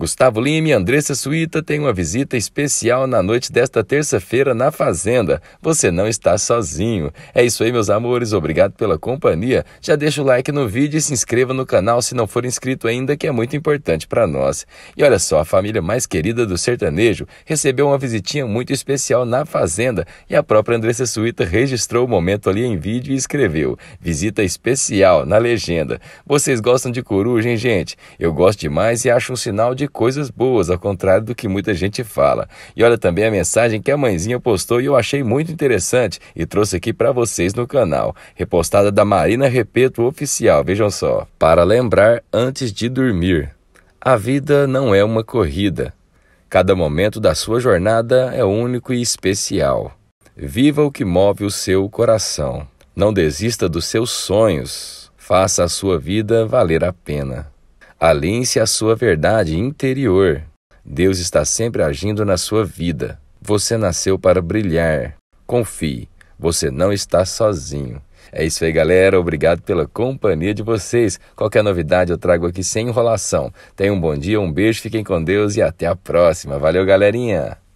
Gustavo Lima e Andressa Suíta têm uma visita especial na noite desta terça-feira na Fazenda. Você não está sozinho. É isso aí, meus amores. Obrigado pela companhia. Já deixa o like no vídeo e se inscreva no canal se não for inscrito ainda, que é muito importante para nós. E olha só, a família mais querida do sertanejo recebeu uma visitinha muito especial na Fazenda e a própria Andressa Suíta registrou o momento ali em vídeo e escreveu: Visita especial na legenda. Vocês gostam de coruja, hein, gente? Eu gosto demais e acho um sinal de coisas boas, ao contrário do que muita gente fala. E olha também a mensagem que a mãezinha postou e eu achei muito interessante e trouxe aqui para vocês no canal. Repostada da Marina Repeto Oficial, vejam só. Para lembrar antes de dormir. A vida não é uma corrida. Cada momento da sua jornada é único e especial. Viva o que move o seu coração. Não desista dos seus sonhos. Faça a sua vida valer a pena. Alinhe-se à sua verdade interior. Deus está sempre agindo na sua vida. Você nasceu para brilhar. Confie, você não está sozinho. É isso aí, galera. Obrigado pela companhia de vocês. Qualquer novidade eu trago aqui sem enrolação. Tenham um bom dia, um beijo, fiquem com Deus e até a próxima. Valeu, galerinha!